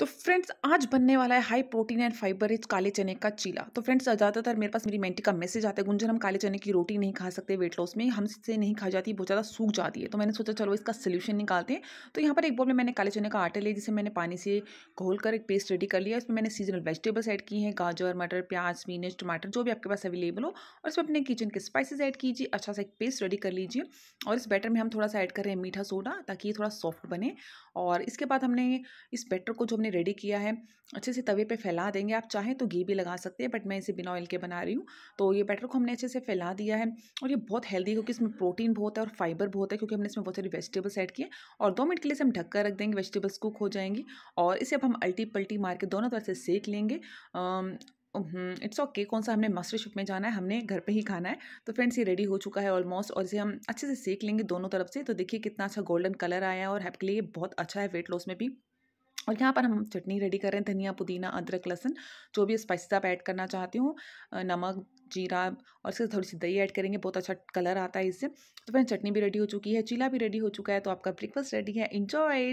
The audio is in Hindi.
तो फ्रेंड्स आज बनने वाला है high protein and fibre rich काले चने का चीला तो फ्रेंड्स ज़्यादातर मेरे पास मेरी मेंटी का मैसेज आता है गुंजन हम काले चने की रोटी नहीं खा सकते वेट लॉस में हमसे नहीं खा जाती बहुत ज़्यादा सूख जाती है तो मैंने सोचा चलो इसका सोल्यूशन निकालते हैं तो यहाँ पर एक बॉल में मैंने काले चने का आटा लिया जिसे मैंने पानी से घोल कर एक पेस्ट रेडी कर लिया इसमें मैंने सीजनल वेजिटेबल्स एड की हैं गाजर मटर प्याज मीनज टमाटर जो भी आपके पास अवेलेबल हो और इसमें अपने किचन के स्पाइसिस ऐड कीजिए अच्छा सा एक पेस्ट रेडी कर लीजिए और इस बैटर में हम थोड़ा सा ऐड कर रहे हैं मीठा सोडा ताकि ये थोड़ा सॉफ्ट बने और इसके बाद हमने इस बैटर को जो हमने हमने रेडी किया है अच्छे से तवे पे फैला देंगे आप चाहें तो घी भी लगा सकते हैं बट मैं इसे बिना ऑयल के बना रही हूँ तो ये बैटर को हमने अच्छे से फैला दिया है और ये बहुत हेल्दी क्योंकि इसमें प्रोटीन बहुत है और फाइबर बहुत है क्योंकि हमने इसमें बहुत सारी वेजिटेबल्स ऐड किए और दो मिनट के लिए इसे हम कर रख देंगे वेजिटेबल्स कुक हो जाएंगी और इसे अब हम अल्टी पल्टी मार के दोनों तरफ से सेक लेंगे इट्स ओके okay, कौन सा हमने मास्टर शेफ में जाना है हमने घर पे ही खाना है तो फ्रेंड्स ये रेडी हो चुका है ऑलमोस्ट और इसे हम अच्छे से सेक लेंगे दोनों तरफ से तो देखिए कितना अच्छा गोल्डन कलर आया है और आपके लिए बहुत अच्छा है वेट लॉस में भी और यहाँ पर हम चटनी रेडी कर रहे हैं धनिया पुदीना अदरक लहसन जो भी स्पाइसेस आप ऐड करना चाहते हो नमक जीरा और इसके थोड़ी सी दही ऐड करेंगे बहुत अच्छा कलर आता है इससे तो फिर चटनी भी रेडी हो चुकी है चीला भी रेडी हो चुका है तो आपका ब्रेकफास्ट रेडी है इन्जॉय